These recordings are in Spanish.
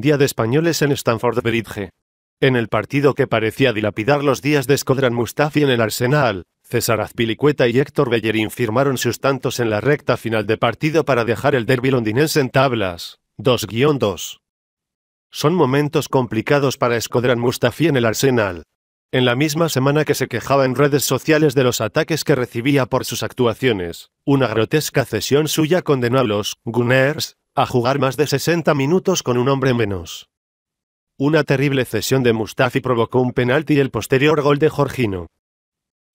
Día de Españoles en Stanford Bridge. En el partido que parecía dilapidar los días de Escodran Mustafi en el Arsenal, César Azpilicueta y Héctor Bellerín firmaron sus tantos en la recta final de partido para dejar el derby londinense en tablas. 2-2. Son momentos complicados para Escodran Mustafi en el Arsenal, en la misma semana que se quejaba en redes sociales de los ataques que recibía por sus actuaciones, una grotesca cesión suya condenó a los Gunners a jugar más de 60 minutos con un hombre menos. Una terrible cesión de Mustafi provocó un penalti y el posterior gol de Jorginho.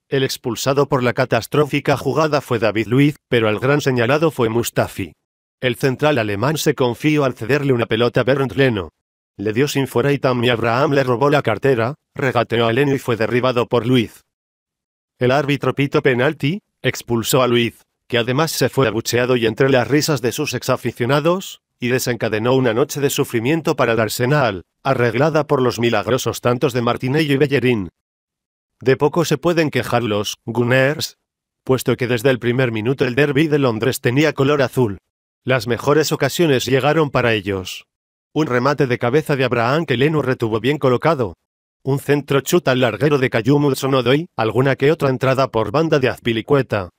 El expulsado por la catastrófica jugada fue David Luiz, pero el gran señalado fue Mustafi. El central alemán se confió al cederle una pelota a Bernd Leno. Le dio sin fuera y Tammy Abraham le robó la cartera, regateó a Leno y fue derribado por Luiz. El árbitro pito penalti, expulsó a Luiz que además se fue abucheado y entre las risas de sus exaficionados, y desencadenó una noche de sufrimiento para el Arsenal, arreglada por los milagrosos tantos de Martinello y Bellerín. De poco se pueden quejar los Gunners, puesto que desde el primer minuto el derby de Londres tenía color azul. Las mejores ocasiones llegaron para ellos. Un remate de cabeza de Abraham que Lenu retuvo bien colocado. Un centro chuta al larguero de Cayumud Sonodoy, alguna que otra entrada por banda de Azpilicueta,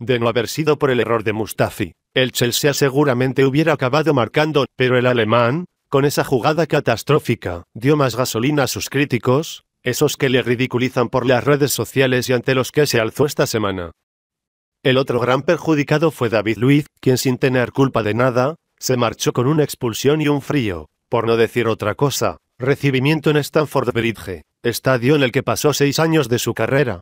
de no haber sido por el error de Mustafi, el Chelsea seguramente hubiera acabado marcando, pero el alemán, con esa jugada catastrófica, dio más gasolina a sus críticos, esos que le ridiculizan por las redes sociales y ante los que se alzó esta semana. El otro gran perjudicado fue David Luiz, quien sin tener culpa de nada, se marchó con una expulsión y un frío, por no decir otra cosa, recibimiento en Stanford Bridge, estadio en el que pasó seis años de su carrera,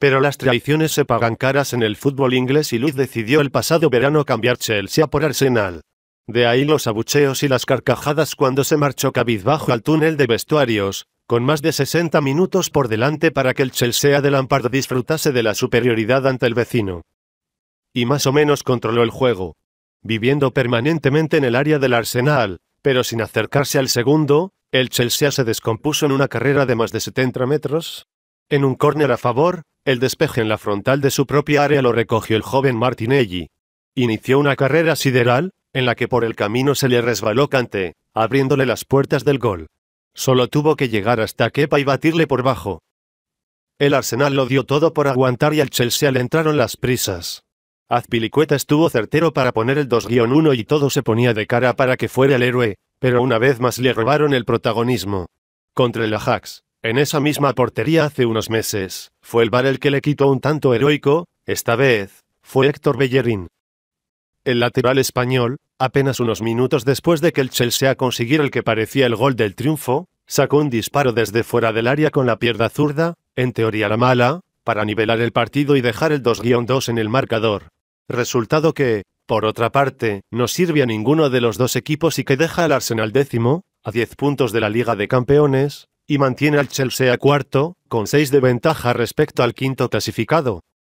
pero las traiciones se pagan caras en el fútbol inglés y Luz decidió el pasado verano cambiar Chelsea por Arsenal. De ahí los abucheos y las carcajadas cuando se marchó cabizbajo al túnel de vestuarios, con más de 60 minutos por delante para que el Chelsea de Lampard disfrutase de la superioridad ante el vecino. Y más o menos controló el juego, viviendo permanentemente en el área del Arsenal, pero sin acercarse al segundo, el Chelsea se descompuso en una carrera de más de 70 metros, en un córner a favor, el despeje en la frontal de su propia área lo recogió el joven Martinelli. Inició una carrera sideral, en la que por el camino se le resbaló Cante, abriéndole las puertas del gol. Solo tuvo que llegar hasta Kepa y batirle por bajo. El Arsenal lo dio todo por aguantar y al Chelsea le entraron las prisas. Azpilicueta estuvo certero para poner el 2-1 y todo se ponía de cara para que fuera el héroe, pero una vez más le robaron el protagonismo. Contra el Ajax, en esa misma portería hace unos meses, fue el Bar el que le quitó un tanto heroico, esta vez, fue Héctor Bellerín. El lateral español, apenas unos minutos después de que el Chelsea consiguiera el que parecía el gol del triunfo, sacó un disparo desde fuera del área con la pierna zurda, en teoría la mala, para nivelar el partido y dejar el 2-2 en el marcador. Resultado que, por otra parte, no sirve a ninguno de los dos equipos y que deja al Arsenal décimo, a 10 puntos de la Liga de Campeones, y mantiene al Chelsea a cuarto, con 6 de ventaja respecto al quinto clasificado.